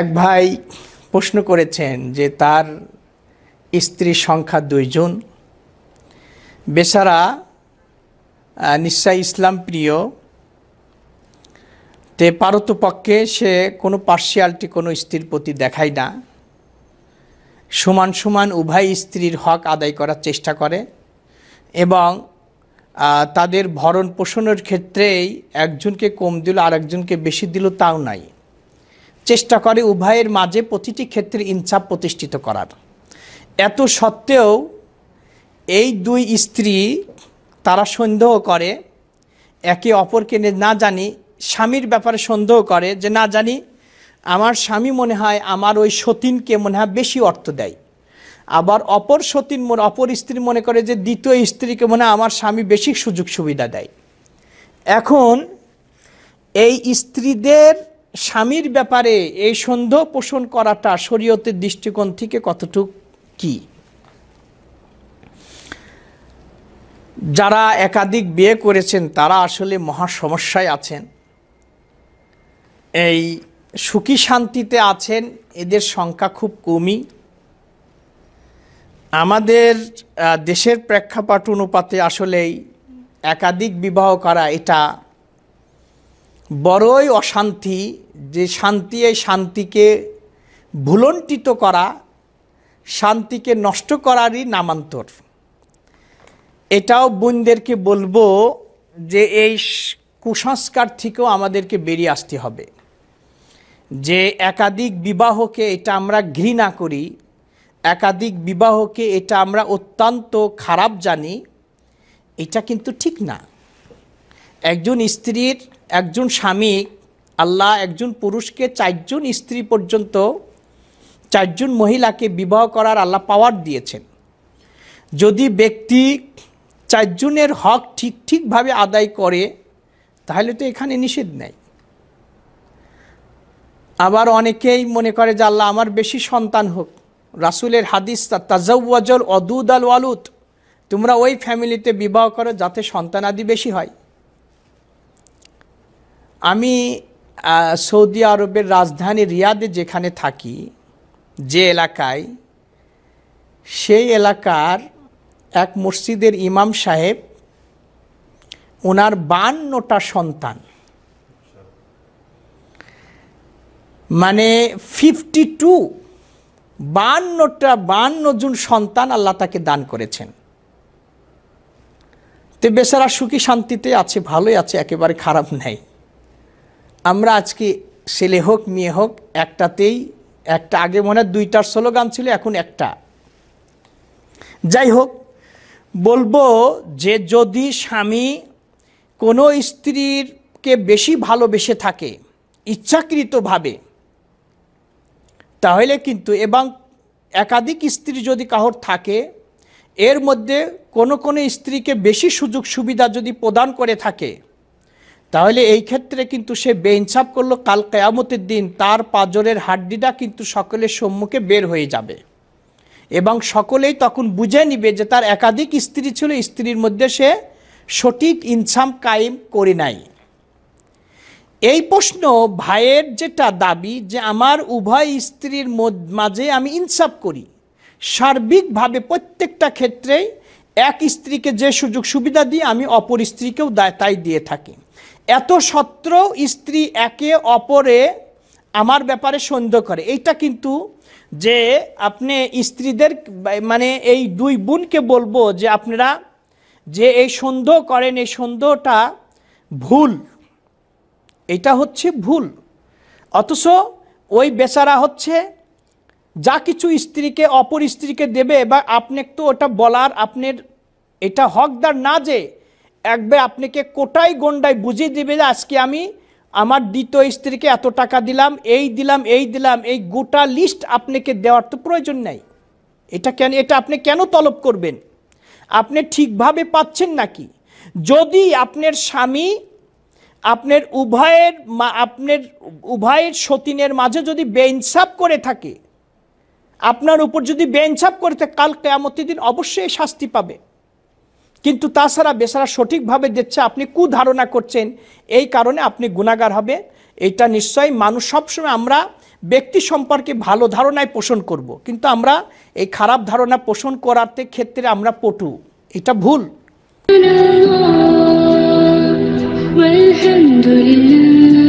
এক ভাই প্রশ্ন করেছেন যে তার স্ত্রীর সংখ্যা দুইজন বেসারা নিশ্চয় ইসলাম প্রিয় তে পারতপক্ষে সে কোনো পার্সিয়ালটি কোনো স্ত্রীর প্রতি দেখায় না সমান সমান উভয় স্ত্রীর হক আদায় করার চেষ্টা করে এবং তাদের ভরণ পোষণের ক্ষেত্রেই একজনকে কম দিল আর একজনকে বেশি দিল তাও নাই চেষ্টা করে উভয়ের মাঝে প্রতিটি ক্ষেত্রে ইনসাফ প্রতিষ্ঠিত করার এত সত্ত্বেও এই দুই স্ত্রী তারা সন্দেহ করে একে অপরকে না জানি স্বামীর ব্যাপারে সন্দেহ করে যে না জানি আমার স্বামী মনে হয় আমার ওই সতীনকে মনে হয় বেশি অর্থ দেয় আবার অপর সতীন মনে অপর স্ত্রী মনে করে যে দ্বিতীয় স্ত্রীকে মনে আমার স্বামী বেশি সুযোগ সুবিধা দেয় এখন এই স্ত্রীদের স্বামীর ব্যাপারে এই সন্দেহ পোষণ করাটা শরীয়তের দৃষ্টিকোণ থেকে কতটুক কি যারা একাধিক বিয়ে করেছেন তারা আসলে মহা সমস্যায় আছেন এই সুখী শান্তিতে আছেন এদের সংখ্যা খুব কমই আমাদের দেশের প্রেক্ষাপট অনুপাতে আসলেই একাধিক বিবাহ করা এটা বড়ই অশান্তি যে শান্তি এই শান্তিকে ভুলণ্টিত করা শান্তিকে নষ্ট করারই নামান্তর এটাও বোনদেরকে বলবো যে এই কুসংস্কার থেকেও আমাদেরকে বেরিয়ে আসতে হবে যে একাধিক বিবাহকে এটা আমরা ঘৃণা করি একাধিক বিবাহকে এটা আমরা অত্যন্ত খারাপ জানি এটা কিন্তু ঠিক না একজন স্ত্রীর একজন স্বামী আল্লাহ একজন পুরুষকে চারজন স্ত্রী পর্যন্ত চারজন মহিলাকে বিবাহ করার আল্লাহ পাওয়ার দিয়েছেন যদি ব্যক্তি চারজনের হক ঠিক ঠিকভাবে আদায় করে তাহলে তো এখানে নিষেধ নেই আবার অনেকেই মনে করে যে আল্লাহ আমার বেশি সন্তান হোক রাসুলের হাদিস তাজাউয়াজল অদুদ আল ওয়ালুত তোমরা ওই ফ্যামিলিতে বিবাহ করো যাতে সন্তান আদি বেশি হয় আমি সৌদি আরবের রাজধানী রিয়াদে যেখানে থাকি যে এলাকায় সেই এলাকার এক মসজিদের ইমাম সাহেব ওনার বান্নটা সন্তান মানে ফিফটি টু বান্নটা বান্ন জন সন্তান আল্লাহ তাকে দান করেছেন তে বেসারা সুখী শান্তিতে আছে ভালোই আছে একেবারে খারাপ নেই আমরা আজকে ছেলে হোক মেয়ে হোক একটাতেই একটা আগে মনে হয় দুইটার স্লোগান ছিল এখন একটা যাই হোক বলবো যে যদি স্বামী কোনো স্ত্রীরকে বেশি ভালোবেসে থাকে ইচ্ছাকৃতভাবে তাহলে কিন্তু এবং একাধিক স্ত্রী যদি কাহর থাকে এর মধ্যে কোনো কোনো স্ত্রীকে বেশি সুযোগ সুবিধা যদি প্রদান করে থাকে তাহলে এই ক্ষেত্রে কিন্তু সে বেইনসাফ করলো কাল কেয়ামতের দিন তার পাজরের হাড্ডিটা কিন্তু সকলের সম্মুখে বের হয়ে যাবে এবং সকলেই তখন বুঝে নিবে যে তার একাধিক স্ত্রী ছিল স্ত্রীর মধ্যে সে সঠিক ইনসাম কায়েম করে নাই এই প্রশ্ন ভাইয়ের যেটা দাবি যে আমার উভয় স্ত্রীর মাঝে আমি ইনসাফ করি সার্বিকভাবে প্রত্যেকটা ক্ষেত্রেই এক স্ত্রীকে যে সুযোগ সুবিধা দিই আমি অপর স্ত্রীকেও তাই দিয়ে থাকি এত সত্ত্বেও স্ত্রী একে অপরে আমার ব্যাপারে সন্দেহ করে এইটা কিন্তু যে আপনি স্ত্রীদের মানে এই দুই বোনকে বলবো যে আপনারা যে এই সন্দেহ করেন এই সন্দেহটা ভুল এটা হচ্ছে ভুল অথচ ওই বেচারা হচ্ছে যা কিছু স্ত্রীকে অপর স্ত্রীকে দেবে বা আপনি তো ওটা বলার আপনার এটা হকদার না যে একবার আপনাকে কোটাই গন্ডায় বুঝিয়ে দেবে আজকে আমি আমার দ্বিতীয় স্ত্রীকে এত টাকা দিলাম এই দিলাম এই দিলাম এই গোটা লিস্ট আপনাকে দেওয়ার তো প্রয়োজন নাই এটা কেন এটা আপনি কেন তলব করবেন আপনি ঠিকভাবে পাচ্ছেন নাকি যদি আপনার স্বামী আপনার উভয়ের আপনার উভয়ের সতীনের মাঝে যদি বেইনসাফ করে থাকে আপনার উপর যদি বেইনসাফ করে থাকে কাল কেয়ামতের দিন অবশ্যই শাস্তি পাবে কিন্তু তাছাড়া বেচারা সঠিকভাবে দিচ্ছে আপনি কু ধারণা করছেন এই কারণে আপনি গুণাগার হবে এটা নিশ্চয়ই মানুষ সবসময় আমরা ব্যক্তি সম্পর্কে ভালো ধারণায় পোষণ করব। কিন্তু আমরা এই খারাপ ধারণা পোষণ করার ক্ষেত্রে আমরা পটু এটা ভুল আলহামদুলিল্লাহ